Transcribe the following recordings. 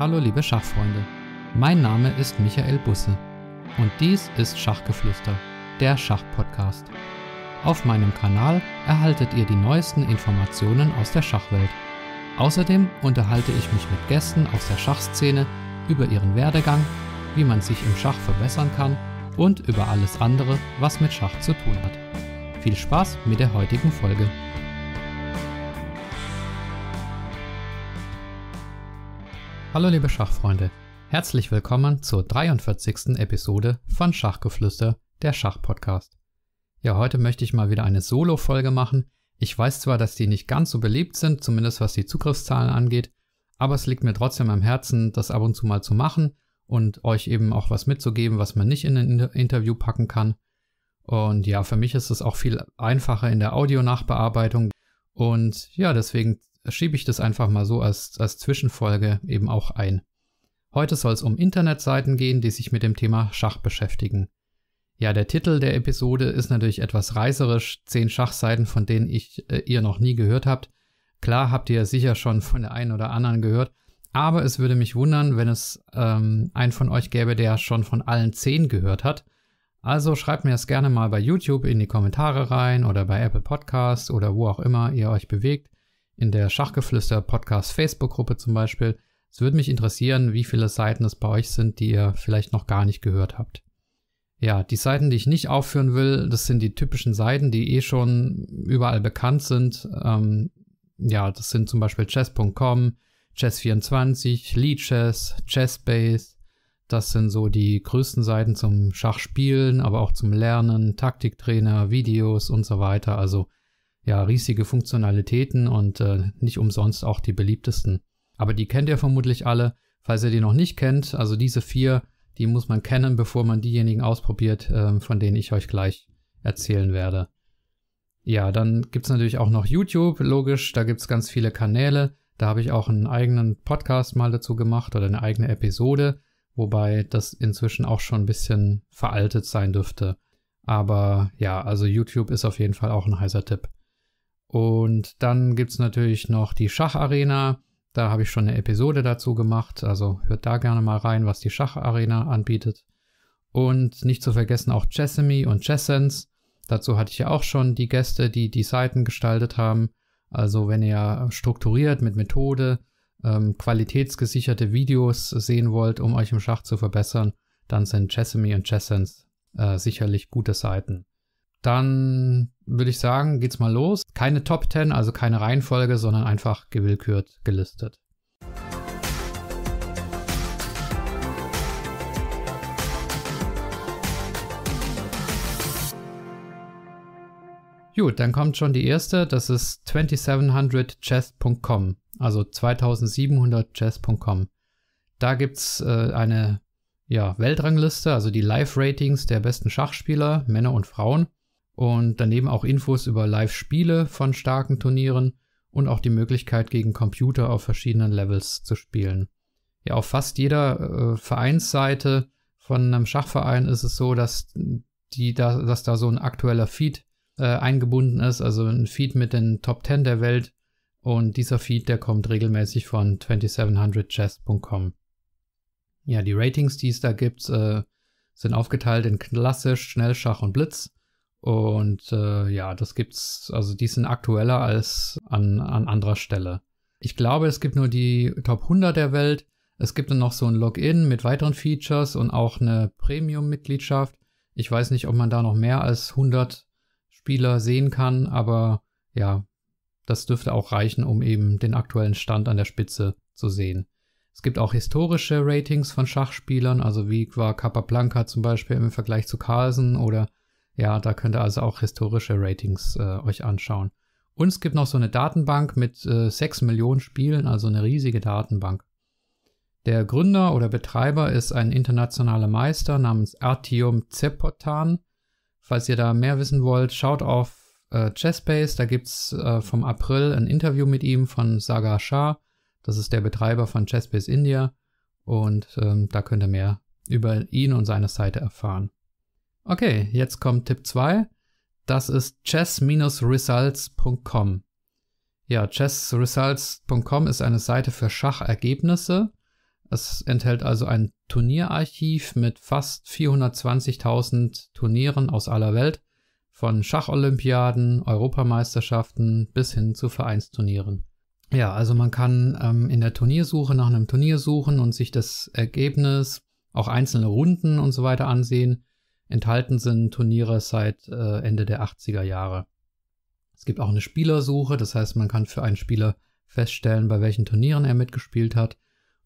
Hallo liebe Schachfreunde, mein Name ist Michael Busse und dies ist Schachgeflüster, der Schachpodcast. Auf meinem Kanal erhaltet ihr die neuesten Informationen aus der Schachwelt. Außerdem unterhalte ich mich mit Gästen aus der Schachszene über ihren Werdegang, wie man sich im Schach verbessern kann und über alles andere, was mit Schach zu tun hat. Viel Spaß mit der heutigen Folge. Hallo liebe Schachfreunde, herzlich willkommen zur 43. Episode von Schachgeflüster, der Schachpodcast. Ja, heute möchte ich mal wieder eine Solo-Folge machen. Ich weiß zwar, dass die nicht ganz so beliebt sind, zumindest was die Zugriffszahlen angeht, aber es liegt mir trotzdem am Herzen, das ab und zu mal zu machen und euch eben auch was mitzugeben, was man nicht in ein Interview packen kann. Und ja, für mich ist es auch viel einfacher in der Audio-Nachbearbeitung. Und ja, deswegen schiebe ich das einfach mal so als, als Zwischenfolge eben auch ein. Heute soll es um Internetseiten gehen, die sich mit dem Thema Schach beschäftigen. Ja, der Titel der Episode ist natürlich etwas reißerisch, zehn Schachseiten, von denen ich äh, ihr noch nie gehört habt. Klar habt ihr sicher schon von der einen oder anderen gehört, aber es würde mich wundern, wenn es ähm, einen von euch gäbe, der schon von allen zehn gehört hat. Also schreibt mir das gerne mal bei YouTube in die Kommentare rein oder bei Apple Podcasts oder wo auch immer ihr euch bewegt in der Schachgeflüster-Podcast-Facebook-Gruppe zum Beispiel. Es würde mich interessieren, wie viele Seiten es bei euch sind, die ihr vielleicht noch gar nicht gehört habt. Ja, die Seiten, die ich nicht aufführen will, das sind die typischen Seiten, die eh schon überall bekannt sind. Ähm, ja, das sind zum Beispiel chess.com, Chess24, LeadChess, ChessBase. Das sind so die größten Seiten zum Schachspielen, aber auch zum Lernen, Taktiktrainer, Videos und so weiter. Also ja riesige Funktionalitäten und äh, nicht umsonst auch die beliebtesten. Aber die kennt ihr vermutlich alle. Falls ihr die noch nicht kennt, also diese vier, die muss man kennen, bevor man diejenigen ausprobiert, äh, von denen ich euch gleich erzählen werde. Ja, dann gibt's natürlich auch noch YouTube, logisch, da gibt's ganz viele Kanäle. Da habe ich auch einen eigenen Podcast mal dazu gemacht oder eine eigene Episode, wobei das inzwischen auch schon ein bisschen veraltet sein dürfte. Aber ja, also YouTube ist auf jeden Fall auch ein heißer Tipp. Und dann gibt es natürlich noch die Schacharena. Da habe ich schon eine Episode dazu gemacht. Also hört da gerne mal rein, was die Schacharena anbietet. Und nicht zu vergessen auch Jessamy und Chessens. Dazu hatte ich ja auch schon die Gäste, die die Seiten gestaltet haben. Also wenn ihr strukturiert mit Methode ähm, qualitätsgesicherte Videos sehen wollt, um euch im Schach zu verbessern, dann sind Jessamy und Chessens äh, sicherlich gute Seiten. Dann würde ich sagen, geht's mal los. Keine Top 10, also keine Reihenfolge, sondern einfach gewillkürt gelistet. Gut, dann kommt schon die erste, das ist 2700chess.com, also 2700chess.com. Da gibt's äh, eine ja, Weltrangliste, also die Live-Ratings der besten Schachspieler, Männer und Frauen und daneben auch Infos über Live-Spiele von starken Turnieren und auch die Möglichkeit, gegen Computer auf verschiedenen Levels zu spielen. Ja, auf fast jeder äh, Vereinsseite von einem Schachverein ist es so, dass, die da, dass da so ein aktueller Feed äh, eingebunden ist, also ein Feed mit den Top 10 der Welt. Und dieser Feed, der kommt regelmäßig von 2700chess.com. Ja, die Ratings, die es da gibt, äh, sind aufgeteilt in klassisch, Schnellschach und Blitz. Und äh, ja, das gibt's, also die sind aktueller als an, an anderer Stelle. Ich glaube, es gibt nur die Top 100 der Welt. Es gibt dann noch so ein Login mit weiteren Features und auch eine Premium-Mitgliedschaft. Ich weiß nicht, ob man da noch mehr als 100 Spieler sehen kann, aber ja, das dürfte auch reichen, um eben den aktuellen Stand an der Spitze zu sehen. Es gibt auch historische Ratings von Schachspielern, also wie war Capablanca zum Beispiel im Vergleich zu Carlsen oder ja, da könnt ihr also auch historische Ratings äh, euch anschauen. Und es gibt noch so eine Datenbank mit äh, 6 Millionen Spielen, also eine riesige Datenbank. Der Gründer oder Betreiber ist ein internationaler Meister namens Artium Zepotan. Falls ihr da mehr wissen wollt, schaut auf äh, Chessbase. Da gibt es äh, vom April ein Interview mit ihm von Sagar Shah. Das ist der Betreiber von Chessbase India. Und ähm, da könnt ihr mehr über ihn und seine Seite erfahren. Okay, jetzt kommt Tipp 2. Das ist chess-results.com. Ja, chessresults.com ist eine Seite für Schachergebnisse. Es enthält also ein Turnierarchiv mit fast 420.000 Turnieren aus aller Welt, von Schacholympiaden, Europameisterschaften bis hin zu Vereinsturnieren. Ja, also man kann ähm, in der Turniersuche nach einem Turnier suchen und sich das Ergebnis, auch einzelne Runden und so weiter ansehen Enthalten sind Turniere seit äh, Ende der 80er Jahre. Es gibt auch eine Spielersuche, das heißt, man kann für einen Spieler feststellen, bei welchen Turnieren er mitgespielt hat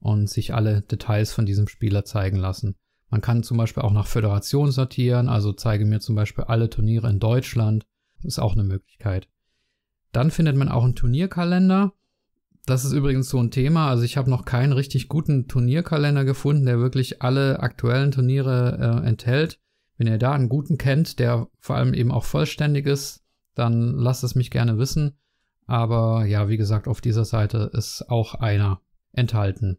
und sich alle Details von diesem Spieler zeigen lassen. Man kann zum Beispiel auch nach Föderation sortieren, also zeige mir zum Beispiel alle Turniere in Deutschland, ist auch eine Möglichkeit. Dann findet man auch einen Turnierkalender. Das ist übrigens so ein Thema. Also ich habe noch keinen richtig guten Turnierkalender gefunden, der wirklich alle aktuellen Turniere äh, enthält. Wenn ihr da einen guten kennt, der vor allem eben auch vollständig ist, dann lasst es mich gerne wissen. Aber ja, wie gesagt, auf dieser Seite ist auch einer enthalten.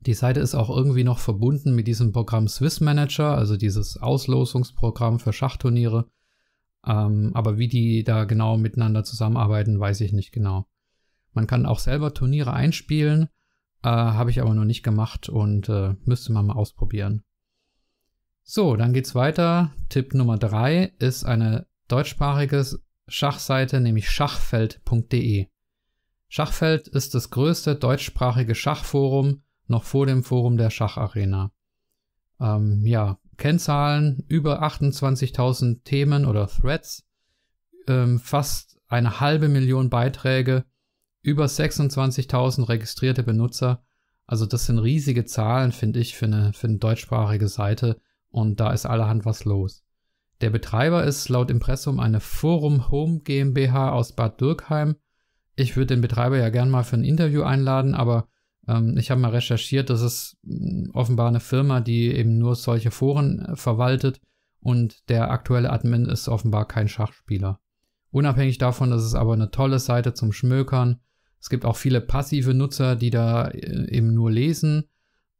Die Seite ist auch irgendwie noch verbunden mit diesem Programm Swiss Manager, also dieses Auslosungsprogramm für Schachturniere. Ähm, aber wie die da genau miteinander zusammenarbeiten, weiß ich nicht genau. Man kann auch selber Turniere einspielen, äh, habe ich aber noch nicht gemacht und äh, müsste man mal ausprobieren. So, dann geht's weiter. Tipp Nummer drei ist eine deutschsprachige Schachseite, nämlich schachfeld.de. Schachfeld ist das größte deutschsprachige Schachforum, noch vor dem Forum der Schacharena. Ähm, ja, Kennzahlen, über 28.000 Themen oder Threads, ähm, fast eine halbe Million Beiträge, über 26.000 registrierte Benutzer. Also das sind riesige Zahlen, finde ich, für eine, für eine deutschsprachige Seite und da ist allerhand was los. Der Betreiber ist laut Impressum eine Forum Home GmbH aus Bad Dürkheim. Ich würde den Betreiber ja gern mal für ein Interview einladen, aber ähm, ich habe mal recherchiert, das ist mm, offenbar eine Firma, die eben nur solche Foren äh, verwaltet und der aktuelle Admin ist offenbar kein Schachspieler. Unabhängig davon ist es aber eine tolle Seite zum Schmökern. Es gibt auch viele passive Nutzer, die da äh, eben nur lesen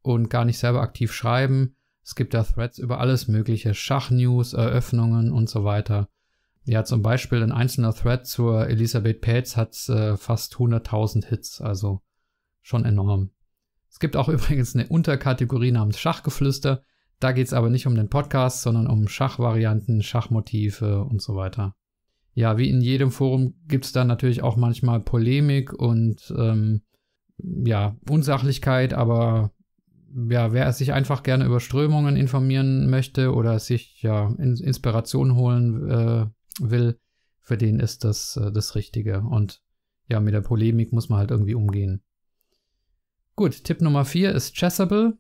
und gar nicht selber aktiv schreiben. Es gibt da Threads über alles mögliche, Schachnews, Eröffnungen und so weiter. Ja, zum Beispiel ein einzelner Thread zur Elisabeth Pates hat äh, fast 100.000 Hits, also schon enorm. Es gibt auch übrigens eine Unterkategorie namens Schachgeflüster. Da geht es aber nicht um den Podcast, sondern um Schachvarianten, Schachmotive und so weiter. Ja, wie in jedem Forum gibt es da natürlich auch manchmal Polemik und ähm, ja, Unsachlichkeit, aber ja, wer sich einfach gerne über Strömungen informieren möchte oder sich ja in Inspiration holen äh, will, für den ist das äh, das Richtige. Und ja, mit der Polemik muss man halt irgendwie umgehen. Gut, Tipp Nummer 4 ist Chessable.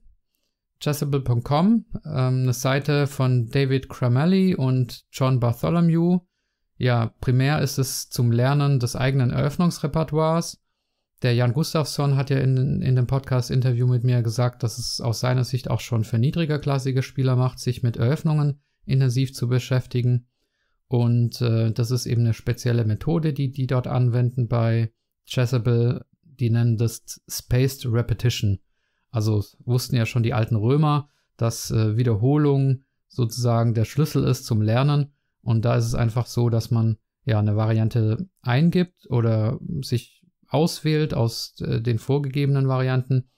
Chessable.com, ähm, eine Seite von David Cramelli und John Bartholomew. Ja, primär ist es zum Lernen des eigenen Eröffnungsrepertoires der Jan Gustafsson hat ja in, in dem Podcast-Interview mit mir gesagt, dass es aus seiner Sicht auch schon für niedrigerklassige Spieler macht, sich mit Eröffnungen intensiv zu beschäftigen. Und äh, das ist eben eine spezielle Methode, die die dort anwenden bei Chessable. Die nennen das Spaced Repetition. Also wussten ja schon die alten Römer, dass äh, Wiederholung sozusagen der Schlüssel ist zum Lernen. Und da ist es einfach so, dass man ja eine Variante eingibt oder sich auswählt aus äh, den vorgegebenen Varianten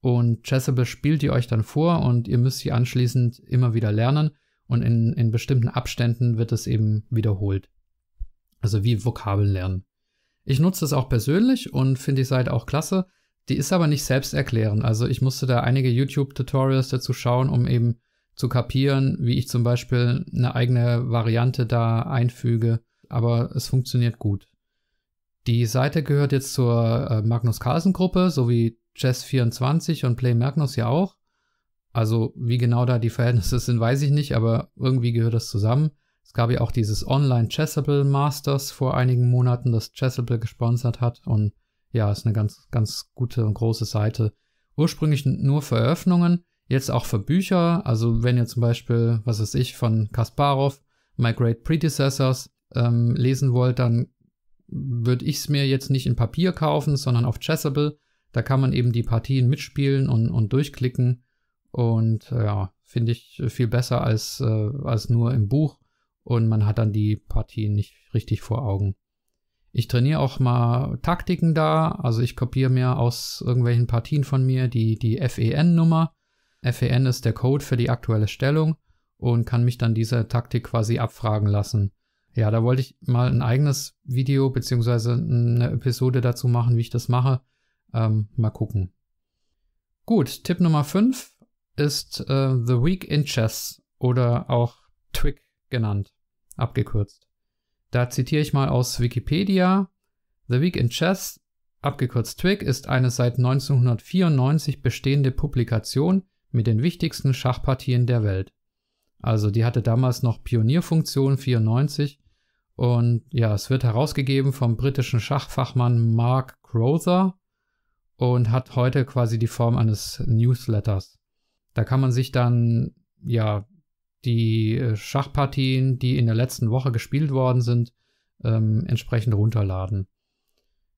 und Chessable spielt die euch dann vor und ihr müsst sie anschließend immer wieder lernen und in, in bestimmten Abständen wird es eben wiederholt. Also wie Vokabeln lernen. Ich nutze das auch persönlich und finde die Seite auch klasse. Die ist aber nicht selbsterklärend. Also ich musste da einige YouTube-Tutorials dazu schauen, um eben zu kapieren, wie ich zum Beispiel eine eigene Variante da einfüge. Aber es funktioniert gut. Die Seite gehört jetzt zur äh, Magnus Carlsen Gruppe, sowie Chess24 und Play Magnus ja auch. Also wie genau da die Verhältnisse sind, weiß ich nicht, aber irgendwie gehört das zusammen. Es gab ja auch dieses Online Chessable Masters vor einigen Monaten, das Chessable gesponsert hat und ja, ist eine ganz, ganz gute und große Seite. Ursprünglich nur für Eröffnungen, jetzt auch für Bücher. Also wenn ihr zum Beispiel, was weiß ich, von Kasparov, My Great Predecessors ähm, lesen wollt, dann würde ich es mir jetzt nicht in Papier kaufen, sondern auf Chessable. Da kann man eben die Partien mitspielen und, und durchklicken. Und äh, ja, finde ich viel besser als, äh, als nur im Buch. Und man hat dann die Partien nicht richtig vor Augen. Ich trainiere auch mal Taktiken da. Also ich kopiere mir aus irgendwelchen Partien von mir die, die FEN-Nummer. FEN ist der Code für die aktuelle Stellung und kann mich dann diese Taktik quasi abfragen lassen. Ja, da wollte ich mal ein eigenes Video beziehungsweise eine Episode dazu machen, wie ich das mache. Ähm, mal gucken. Gut, Tipp Nummer 5 ist äh, The Week in Chess oder auch Twig genannt, abgekürzt. Da zitiere ich mal aus Wikipedia. The Week in Chess, abgekürzt Twig, ist eine seit 1994 bestehende Publikation mit den wichtigsten Schachpartien der Welt. Also die hatte damals noch Pionierfunktion 94 und ja, es wird herausgegeben vom britischen Schachfachmann Mark Crowther und hat heute quasi die Form eines Newsletters. Da kann man sich dann ja die äh, Schachpartien, die in der letzten Woche gespielt worden sind, ähm, entsprechend runterladen.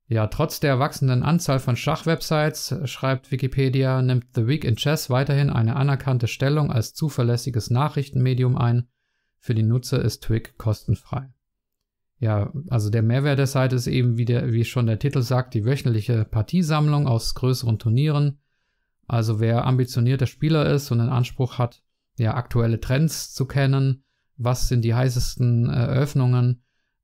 Ja, trotz der wachsenden Anzahl von Schachwebsites, schreibt Wikipedia, nimmt The Week in Chess weiterhin eine anerkannte Stellung als zuverlässiges Nachrichtenmedium ein. Für die Nutzer ist Twig kostenfrei. Ja, also der Mehrwert der Seite ist eben, wie, der, wie schon der Titel sagt, die wöchentliche Partiesammlung aus größeren Turnieren. Also wer ambitionierter Spieler ist und einen Anspruch hat, ja, aktuelle Trends zu kennen, was sind die heißesten äh, Eröffnungen,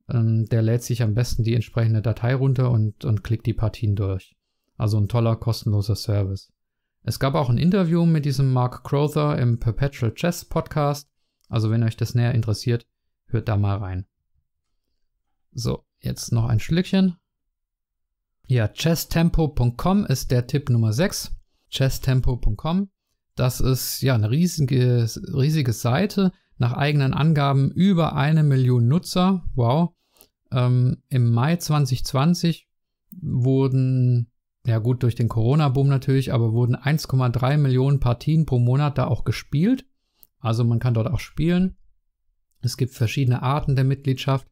ähm, der lädt sich am besten die entsprechende Datei runter und, und klickt die Partien durch. Also ein toller kostenloser Service. Es gab auch ein Interview mit diesem Mark Crowther im Perpetual Chess Podcast. Also wenn euch das näher interessiert, hört da mal rein. So, jetzt noch ein Schlückchen. Ja, chesstempo.com ist der Tipp Nummer 6. chesstempo.com. Das ist ja eine riesige, riesige Seite. Nach eigenen Angaben über eine Million Nutzer. Wow. Ähm, Im Mai 2020 wurden, ja gut, durch den Corona-Boom natürlich, aber wurden 1,3 Millionen Partien pro Monat da auch gespielt. Also man kann dort auch spielen. Es gibt verschiedene Arten der Mitgliedschaft.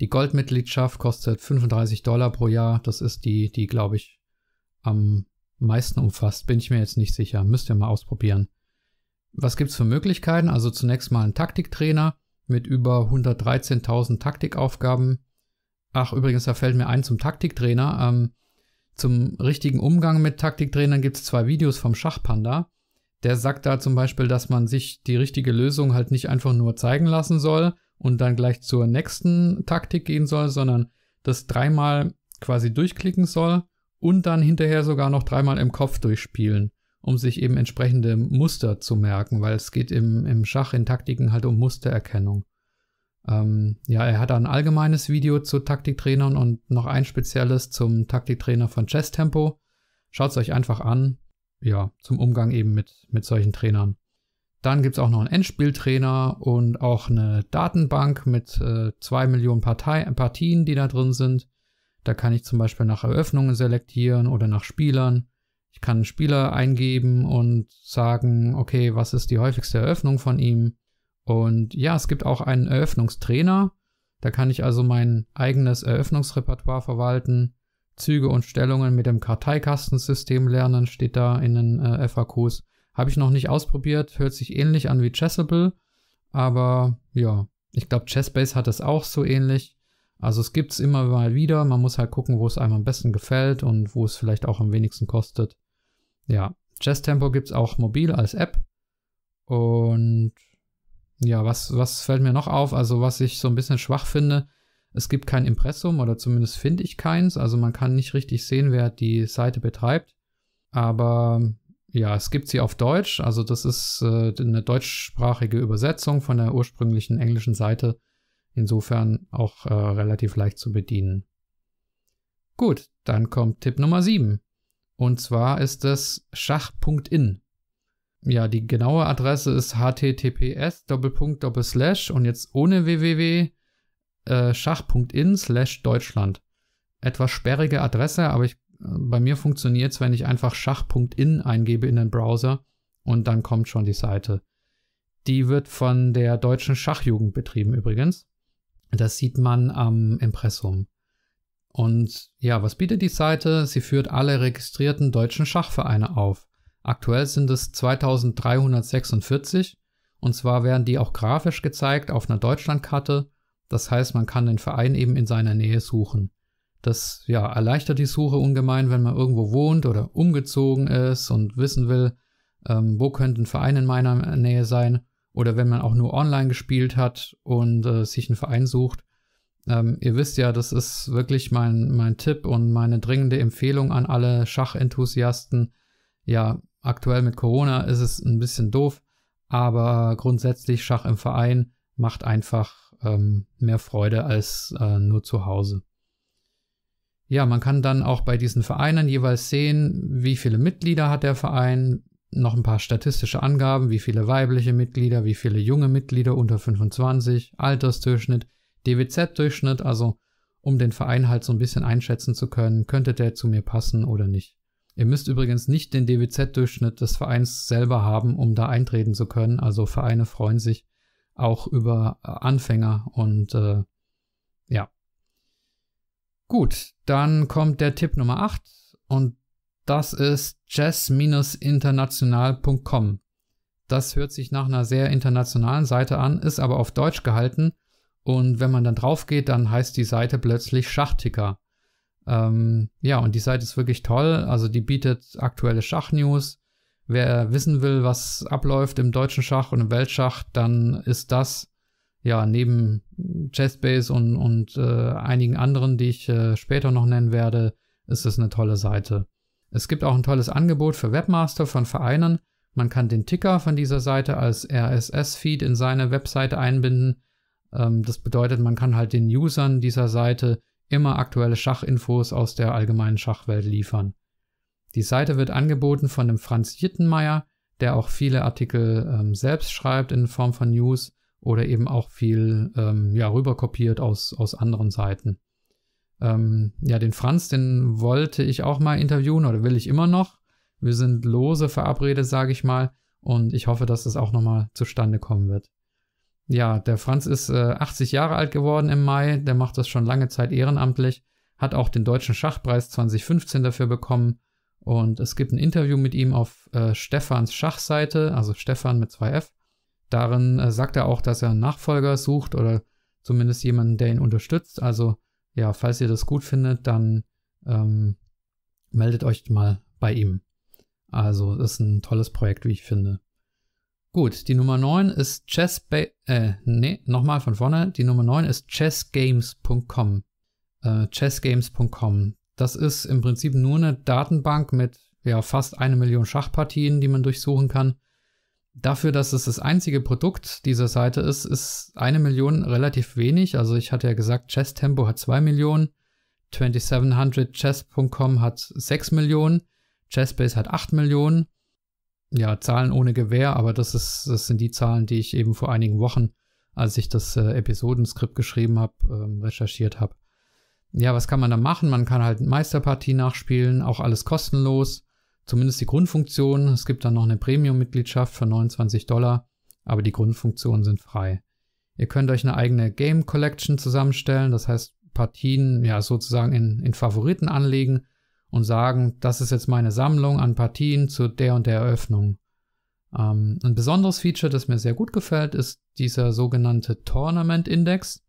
Die Goldmitgliedschaft kostet 35 Dollar pro Jahr. Das ist die, die, glaube ich, am meisten umfasst. Bin ich mir jetzt nicht sicher. Müsst ihr mal ausprobieren. Was gibt's für Möglichkeiten? Also zunächst mal ein Taktiktrainer mit über 113.000 Taktikaufgaben. Ach, übrigens, da fällt mir ein zum Taktiktrainer. Ähm, zum richtigen Umgang mit Taktiktrainern gibt's zwei Videos vom Schachpanda. Der sagt da zum Beispiel, dass man sich die richtige Lösung halt nicht einfach nur zeigen lassen soll, und dann gleich zur nächsten Taktik gehen soll, sondern das dreimal quasi durchklicken soll und dann hinterher sogar noch dreimal im Kopf durchspielen, um sich eben entsprechende Muster zu merken, weil es geht im, im Schach, in Taktiken halt um Mustererkennung. Ähm, ja, er hat ein allgemeines Video zu Taktiktrainern und noch ein spezielles zum Taktiktrainer von Chess Tempo. Schaut es euch einfach an. Ja, zum Umgang eben mit, mit solchen Trainern. Dann gibt es auch noch einen Endspieltrainer und auch eine Datenbank mit äh, zwei Millionen Partei Partien, die da drin sind. Da kann ich zum Beispiel nach Eröffnungen selektieren oder nach Spielern. Ich kann einen Spieler eingeben und sagen, okay, was ist die häufigste Eröffnung von ihm? Und ja, es gibt auch einen Eröffnungstrainer. Da kann ich also mein eigenes Eröffnungsrepertoire verwalten. Züge und Stellungen mit dem Karteikastensystem lernen steht da in den äh, FAQs. Habe ich noch nicht ausprobiert, hört sich ähnlich an wie Chessable, aber ja, ich glaube, Chessbase hat das auch so ähnlich. Also es gibt es immer mal wieder, man muss halt gucken, wo es einem am besten gefällt und wo es vielleicht auch am wenigsten kostet. Ja, Chess Tempo gibt es auch mobil als App. Und ja, was, was fällt mir noch auf? Also was ich so ein bisschen schwach finde, es gibt kein Impressum oder zumindest finde ich keins. Also man kann nicht richtig sehen, wer die Seite betreibt. Aber ja, es gibt sie auf Deutsch. Also das ist äh, eine deutschsprachige Übersetzung von der ursprünglichen englischen Seite. Insofern auch äh, relativ leicht zu bedienen. Gut, dann kommt Tipp Nummer 7. Und zwar ist es schach.in. Ja, die genaue Adresse ist https Doppelpunkt Doppelslash und jetzt ohne www äh, schach.in slash Deutschland. Etwas sperrige Adresse, aber ich bei mir funktioniert es, wenn ich einfach schach.in eingebe in den Browser und dann kommt schon die Seite. Die wird von der deutschen Schachjugend betrieben übrigens. Das sieht man am Impressum. Und ja, was bietet die Seite? Sie führt alle registrierten deutschen Schachvereine auf. Aktuell sind es 2346 und zwar werden die auch grafisch gezeigt auf einer Deutschlandkarte. Das heißt, man kann den Verein eben in seiner Nähe suchen. Das ja, erleichtert die Suche ungemein, wenn man irgendwo wohnt oder umgezogen ist und wissen will, ähm, wo könnte ein Verein in meiner Nähe sein. Oder wenn man auch nur online gespielt hat und äh, sich einen Verein sucht. Ähm, ihr wisst ja, das ist wirklich mein, mein Tipp und meine dringende Empfehlung an alle Schachenthusiasten. Ja, aktuell mit Corona ist es ein bisschen doof, aber grundsätzlich Schach im Verein macht einfach ähm, mehr Freude als äh, nur zu Hause. Ja, man kann dann auch bei diesen Vereinen jeweils sehen, wie viele Mitglieder hat der Verein, noch ein paar statistische Angaben, wie viele weibliche Mitglieder, wie viele junge Mitglieder unter 25, Altersdurchschnitt, DWZ-Durchschnitt, also um den Verein halt so ein bisschen einschätzen zu können, könnte der zu mir passen oder nicht. Ihr müsst übrigens nicht den DWZ-Durchschnitt des Vereins selber haben, um da eintreten zu können, also Vereine freuen sich auch über Anfänger und äh, Gut, dann kommt der Tipp Nummer 8 und das ist jazz-international.com. Das hört sich nach einer sehr internationalen Seite an, ist aber auf Deutsch gehalten und wenn man dann drauf geht, dann heißt die Seite plötzlich Schachticker. Ähm, ja, und die Seite ist wirklich toll, also die bietet aktuelle Schachnews. Wer wissen will, was abläuft im deutschen Schach und im Weltschach, dann ist das ja, neben Chessbase und, und äh, einigen anderen, die ich äh, später noch nennen werde, ist es eine tolle Seite. Es gibt auch ein tolles Angebot für Webmaster von Vereinen. Man kann den Ticker von dieser Seite als RSS-Feed in seine Webseite einbinden. Ähm, das bedeutet, man kann halt den Usern dieser Seite immer aktuelle Schachinfos aus der allgemeinen Schachwelt liefern. Die Seite wird angeboten von dem Franz Jittenmeier, der auch viele Artikel ähm, selbst schreibt in Form von News oder eben auch viel ähm, ja, rüberkopiert aus, aus anderen Seiten. Ähm, ja, den Franz, den wollte ich auch mal interviewen oder will ich immer noch. Wir sind lose verabredet, sage ich mal, und ich hoffe, dass das auch nochmal zustande kommen wird. Ja, der Franz ist äh, 80 Jahre alt geworden im Mai, der macht das schon lange Zeit ehrenamtlich, hat auch den Deutschen Schachpreis 2015 dafür bekommen und es gibt ein Interview mit ihm auf äh, Stefans Schachseite, also Stefan mit zwei f Darin äh, sagt er auch, dass er einen Nachfolger sucht oder zumindest jemanden, der ihn unterstützt. Also ja, falls ihr das gut findet, dann ähm, meldet euch mal bei ihm. Also ist ein tolles Projekt, wie ich finde. Gut, die Nummer 9 ist Chess... Ba äh, nee, nochmal von vorne. Die Nummer 9 ist chessgames.com. Äh, chessgames.com. Das ist im Prinzip nur eine Datenbank mit ja, fast eine Million Schachpartien, die man durchsuchen kann dafür, dass es das einzige Produkt dieser Seite ist, ist eine Million relativ wenig. Also ich hatte ja gesagt, Chess Tempo hat zwei Millionen, 2700chess.com hat sechs Millionen, Chessbase hat acht Millionen. Ja, Zahlen ohne Gewehr, aber das, ist, das sind die Zahlen, die ich eben vor einigen Wochen, als ich das äh, Episodenskript geschrieben habe, ähm, recherchiert habe. Ja, was kann man da machen? Man kann halt Meisterpartie nachspielen, auch alles kostenlos zumindest die Grundfunktion. Es gibt dann noch eine Premium-Mitgliedschaft für 29 Dollar, aber die Grundfunktionen sind frei. Ihr könnt euch eine eigene Game Collection zusammenstellen, das heißt Partien ja sozusagen in, in Favoriten anlegen und sagen, das ist jetzt meine Sammlung an Partien zu der und der Eröffnung. Ähm, ein besonderes Feature, das mir sehr gut gefällt, ist dieser sogenannte Tournament Index.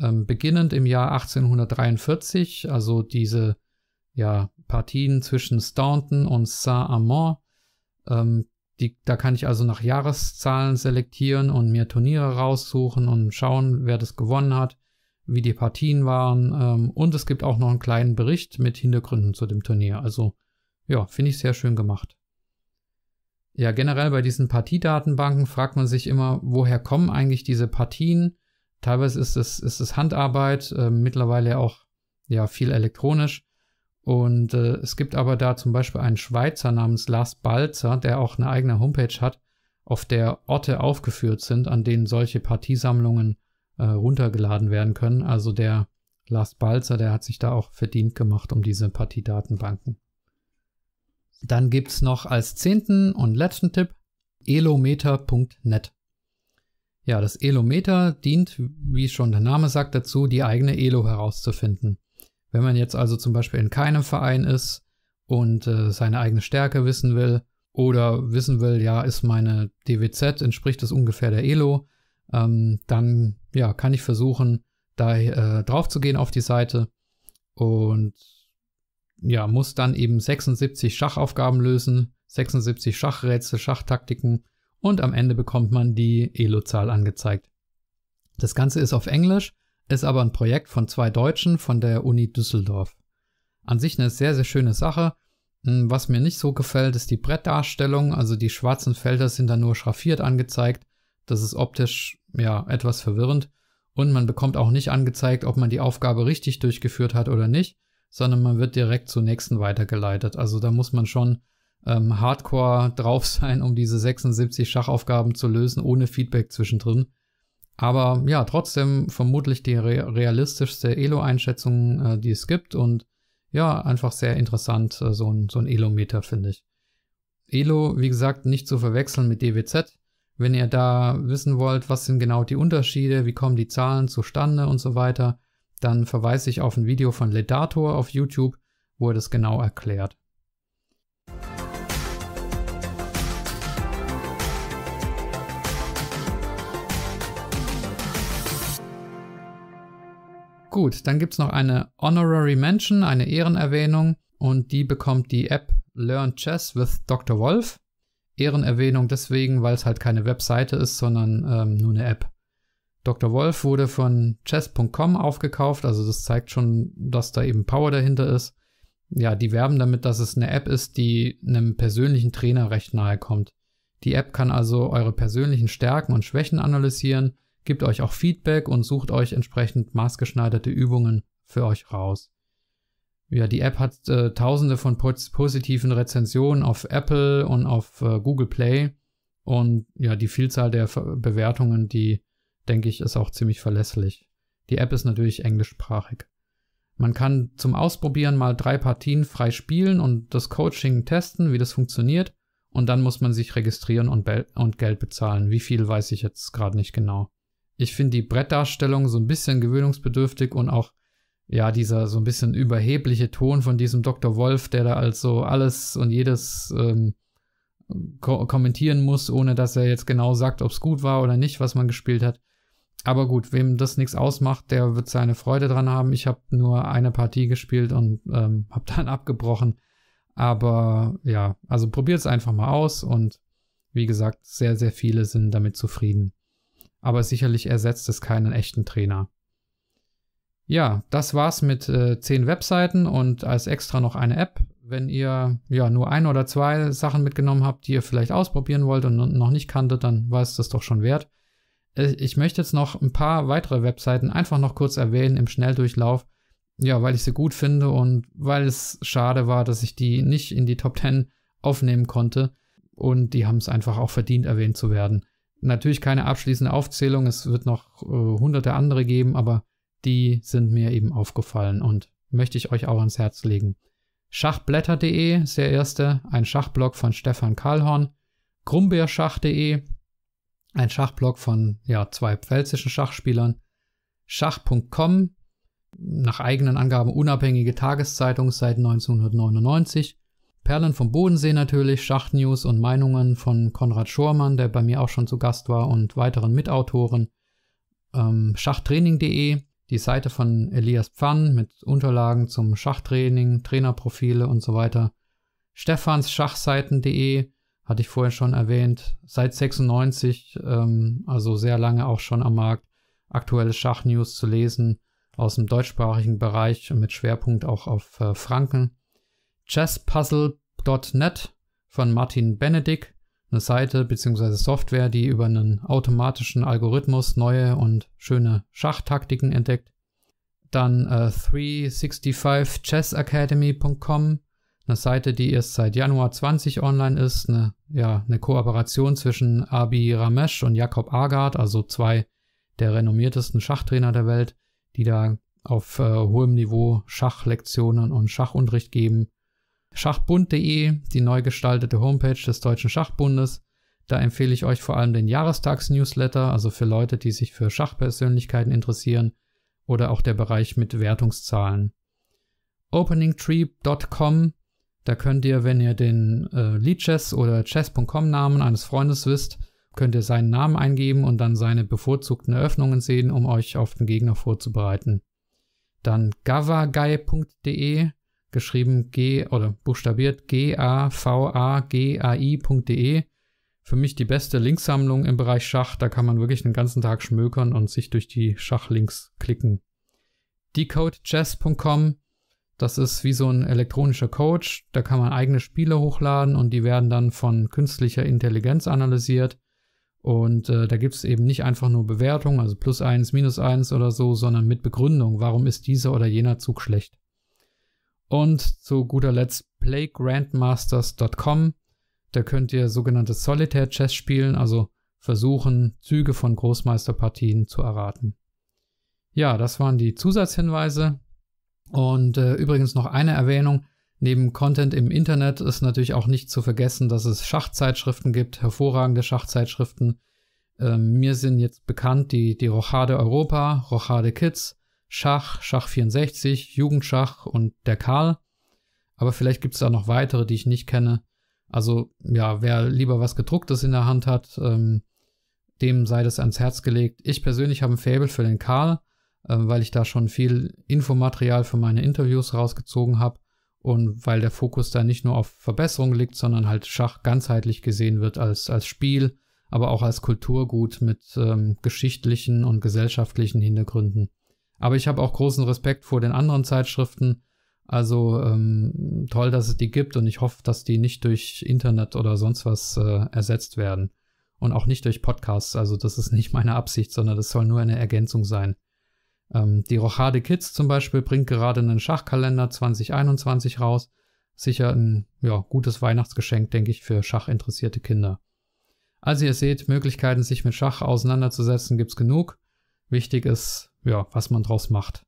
Ähm, beginnend im Jahr 1843, also diese ja, Partien zwischen Staunton und Saint-Amand. Ähm, da kann ich also nach Jahreszahlen selektieren und mir Turniere raussuchen und schauen, wer das gewonnen hat, wie die Partien waren. Ähm, und es gibt auch noch einen kleinen Bericht mit Hintergründen zu dem Turnier. Also ja, finde ich sehr schön gemacht. Ja, generell bei diesen Partiedatenbanken fragt man sich immer, woher kommen eigentlich diese Partien? Teilweise ist es, ist es Handarbeit, äh, mittlerweile auch ja viel elektronisch. Und äh, es gibt aber da zum Beispiel einen Schweizer namens Lars Balzer, der auch eine eigene Homepage hat, auf der Orte aufgeführt sind, an denen solche Partiesammlungen äh, runtergeladen werden können. Also der Lars Balzer, der hat sich da auch verdient gemacht um diese Partiedatenbanken. Dann gibt es noch als zehnten und letzten Tipp elometer.net. Ja, das Elometer dient, wie schon der Name sagt, dazu, die eigene Elo herauszufinden. Wenn man jetzt also zum Beispiel in keinem Verein ist und äh, seine eigene Stärke wissen will oder wissen will, ja, ist meine DWZ, entspricht das ungefähr der Elo, ähm, dann ja, kann ich versuchen, da äh, drauf zu gehen auf die Seite und ja, muss dann eben 76 Schachaufgaben lösen, 76 Schachrätsel, Schachtaktiken und am Ende bekommt man die Elo-Zahl angezeigt. Das Ganze ist auf Englisch ist aber ein Projekt von zwei Deutschen von der Uni Düsseldorf. An sich eine sehr, sehr schöne Sache. Hm, was mir nicht so gefällt, ist die Brettdarstellung. Also die schwarzen Felder sind da nur schraffiert angezeigt. Das ist optisch, ja, etwas verwirrend. Und man bekommt auch nicht angezeigt, ob man die Aufgabe richtig durchgeführt hat oder nicht, sondern man wird direkt zur nächsten weitergeleitet. Also da muss man schon ähm, hardcore drauf sein, um diese 76 Schachaufgaben zu lösen, ohne Feedback zwischendrin. Aber ja, trotzdem vermutlich die realistischste Elo-Einschätzung, äh, die es gibt. Und ja, einfach sehr interessant, äh, so ein, so ein Elo-Meter, finde ich. Elo, wie gesagt, nicht zu verwechseln mit DWZ. Wenn ihr da wissen wollt, was sind genau die Unterschiede, wie kommen die Zahlen zustande und so weiter, dann verweise ich auf ein Video von Ledator auf YouTube, wo er das genau erklärt. Gut, dann gibt es noch eine Honorary Mention, eine Ehrenerwähnung und die bekommt die App Learn Chess with Dr. Wolf. Ehrenerwähnung deswegen, weil es halt keine Webseite ist, sondern ähm, nur eine App. Dr. Wolf wurde von chess.com aufgekauft, also das zeigt schon, dass da eben Power dahinter ist. Ja, die werben damit, dass es eine App ist, die einem persönlichen Trainer recht nahe kommt. Die App kann also eure persönlichen Stärken und Schwächen analysieren gebt euch auch Feedback und sucht euch entsprechend maßgeschneiderte Übungen für euch raus. Ja, die App hat äh, tausende von positiven Rezensionen auf Apple und auf äh, Google Play. Und ja, die Vielzahl der Bewertungen, die denke ich, ist auch ziemlich verlässlich. Die App ist natürlich englischsprachig. Man kann zum Ausprobieren mal drei Partien frei spielen und das Coaching testen, wie das funktioniert. Und dann muss man sich registrieren und, und Geld bezahlen. Wie viel weiß ich jetzt gerade nicht genau. Ich finde die Brettdarstellung so ein bisschen gewöhnungsbedürftig und auch ja, dieser so ein bisschen überhebliche Ton von diesem Dr. Wolf, der da also alles und jedes ähm, ko kommentieren muss, ohne dass er jetzt genau sagt, ob es gut war oder nicht, was man gespielt hat. Aber gut, wem das nichts ausmacht, der wird seine Freude dran haben. Ich habe nur eine Partie gespielt und ähm, habe dann abgebrochen. Aber ja, also probiert es einfach mal aus und wie gesagt, sehr, sehr viele sind damit zufrieden aber sicherlich ersetzt es keinen echten Trainer. Ja, das war's mit äh, zehn Webseiten und als extra noch eine App. Wenn ihr ja nur ein oder zwei Sachen mitgenommen habt, die ihr vielleicht ausprobieren wollt und noch nicht kanntet, dann war es das doch schon wert. Äh, ich möchte jetzt noch ein paar weitere Webseiten einfach noch kurz erwähnen im Schnelldurchlauf. Ja, weil ich sie gut finde und weil es schade war, dass ich die nicht in die Top 10 aufnehmen konnte. Und die haben es einfach auch verdient, erwähnt zu werden. Natürlich keine abschließende Aufzählung, es wird noch äh, hunderte andere geben, aber die sind mir eben aufgefallen und möchte ich euch auch ans Herz legen. Schachblätter.de ist der erste, ein Schachblog von Stefan Karlhorn. Grumbeerschach.de, ein Schachblog von ja, zwei pfälzischen Schachspielern. Schach.com, nach eigenen Angaben unabhängige Tageszeitung seit 1999. Perlen vom Bodensee natürlich, Schachtnews und Meinungen von Konrad Schormann, der bei mir auch schon zu Gast war, und weiteren Mitautoren. Ähm, Schachtraining.de, die Seite von Elias Pfann mit Unterlagen zum Schachtraining, Trainerprofile und so weiter. Stefans Schachseiten.de, hatte ich vorher schon erwähnt, seit 96, ähm, also sehr lange auch schon am Markt, aktuelle Schachnews zu lesen aus dem deutschsprachigen Bereich mit Schwerpunkt auch auf äh, Franken jazzpuzzle.net von Martin Benedick, eine Seite bzw. Software, die über einen automatischen Algorithmus neue und schöne Schachtaktiken entdeckt. Dann äh, 365chessacademy.com, eine Seite, die erst seit Januar 20 online ist, eine, ja, eine Kooperation zwischen Abi Ramesh und Jakob Agard, also zwei der renommiertesten Schachtrainer der Welt, die da auf äh, hohem Niveau Schachlektionen und Schachunterricht geben. Schachbund.de, die neu gestaltete Homepage des Deutschen Schachbundes. Da empfehle ich euch vor allem den Jahrestags-Newsletter, also für Leute, die sich für Schachpersönlichkeiten interessieren oder auch der Bereich mit Wertungszahlen. Openingtree.com, da könnt ihr, wenn ihr den äh, Leadchess oder Chess.com Namen eines Freundes wisst, könnt ihr seinen Namen eingeben und dann seine bevorzugten Eröffnungen sehen, um euch auf den Gegner vorzubereiten. Dann gavagai.de, geschrieben G oder buchstabiert g-a-v-a-g-a-i.de. Für mich die beste Linksammlung im Bereich Schach. Da kann man wirklich den ganzen Tag schmökern und sich durch die Schachlinks klicken. Decodechess.com, das ist wie so ein elektronischer Coach. Da kann man eigene Spiele hochladen und die werden dann von künstlicher Intelligenz analysiert. Und äh, da gibt es eben nicht einfach nur Bewertungen, also plus eins, minus eins oder so, sondern mit Begründung, warum ist dieser oder jener Zug schlecht. Und zu guter Letzt playgrandmasters.com. Da könnt ihr sogenannte Solitaire Chess spielen, also versuchen, Züge von Großmeisterpartien zu erraten. Ja, das waren die Zusatzhinweise. Und äh, übrigens noch eine Erwähnung. Neben Content im Internet ist natürlich auch nicht zu vergessen, dass es Schachzeitschriften gibt, hervorragende Schachzeitschriften. Ähm, mir sind jetzt bekannt die, die Rochade Europa, Rochade Kids, Schach, Schach 64, Jugendschach und der Karl. Aber vielleicht gibt es da noch weitere, die ich nicht kenne. Also ja, wer lieber was gedrucktes in der Hand hat, ähm, dem sei das ans Herz gelegt. Ich persönlich habe ein Faible für den Karl, äh, weil ich da schon viel Infomaterial für meine Interviews rausgezogen habe und weil der Fokus da nicht nur auf Verbesserung liegt, sondern halt Schach ganzheitlich gesehen wird als, als Spiel, aber auch als Kulturgut mit ähm, geschichtlichen und gesellschaftlichen Hintergründen. Aber ich habe auch großen Respekt vor den anderen Zeitschriften. Also ähm, toll, dass es die gibt und ich hoffe, dass die nicht durch Internet oder sonst was äh, ersetzt werden. Und auch nicht durch Podcasts. Also das ist nicht meine Absicht, sondern das soll nur eine Ergänzung sein. Ähm, die Rochade Kids zum Beispiel bringt gerade einen Schachkalender 2021 raus. Sicher ein ja, gutes Weihnachtsgeschenk, denke ich, für schachinteressierte Kinder. Also ihr seht, Möglichkeiten, sich mit Schach auseinanderzusetzen, gibt's genug. Wichtig ist, ja, was man draus macht.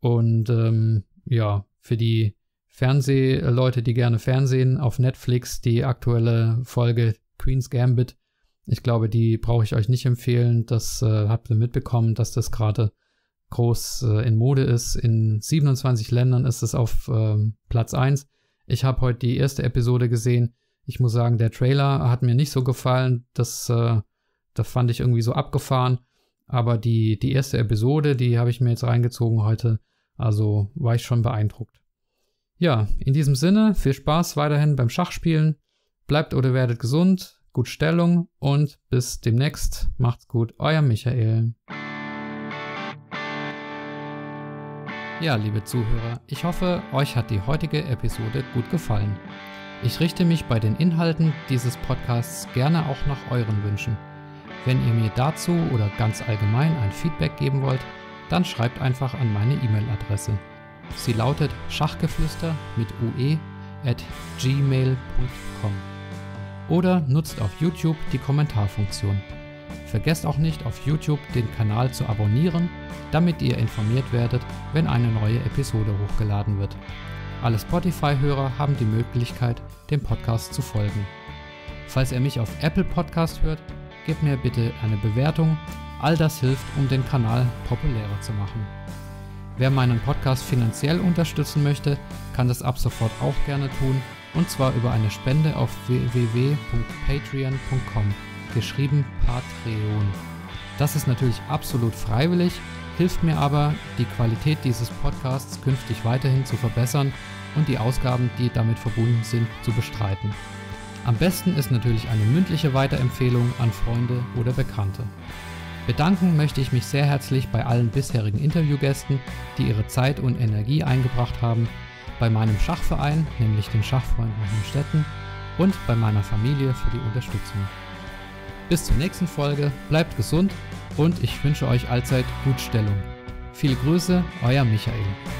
Und ähm, ja, für die Fernsehleute, die gerne Fernsehen, auf Netflix die aktuelle Folge Queen's Gambit. Ich glaube, die brauche ich euch nicht empfehlen. Das äh, habt ihr mitbekommen, dass das gerade groß äh, in Mode ist. In 27 Ländern ist es auf ähm, Platz 1. Ich habe heute die erste Episode gesehen. Ich muss sagen, der Trailer hat mir nicht so gefallen. Das, äh, das fand ich irgendwie so abgefahren. Aber die, die erste Episode, die habe ich mir jetzt reingezogen heute. Also war ich schon beeindruckt. Ja, in diesem Sinne, viel Spaß weiterhin beim Schachspielen. Bleibt oder werdet gesund, gut Stellung und bis demnächst. Macht's gut, euer Michael. Ja, liebe Zuhörer, ich hoffe, euch hat die heutige Episode gut gefallen. Ich richte mich bei den Inhalten dieses Podcasts gerne auch nach euren Wünschen. Wenn ihr mir dazu oder ganz allgemein ein Feedback geben wollt, dann schreibt einfach an meine E-Mail-Adresse. Sie lautet schachgeflüster mit ue at gmail.com. Oder nutzt auf YouTube die Kommentarfunktion. Vergesst auch nicht, auf YouTube den Kanal zu abonnieren, damit ihr informiert werdet, wenn eine neue Episode hochgeladen wird. Alle Spotify-Hörer haben die Möglichkeit, dem Podcast zu folgen. Falls ihr mich auf Apple Podcast hört, gib mir bitte eine Bewertung. All das hilft, um den Kanal populärer zu machen. Wer meinen Podcast finanziell unterstützen möchte, kann das ab sofort auch gerne tun, und zwar über eine Spende auf www.patreon.com, geschrieben Patreon. Das ist natürlich absolut freiwillig, hilft mir aber, die Qualität dieses Podcasts künftig weiterhin zu verbessern und die Ausgaben, die damit verbunden sind, zu bestreiten. Am besten ist natürlich eine mündliche Weiterempfehlung an Freunde oder Bekannte. Bedanken möchte ich mich sehr herzlich bei allen bisherigen Interviewgästen, die ihre Zeit und Energie eingebracht haben, bei meinem Schachverein, nämlich den Schachfreund Stetten, und bei meiner Familie für die Unterstützung. Bis zur nächsten Folge, bleibt gesund und ich wünsche euch allzeit Gutstellung. Viele Grüße, euer Michael.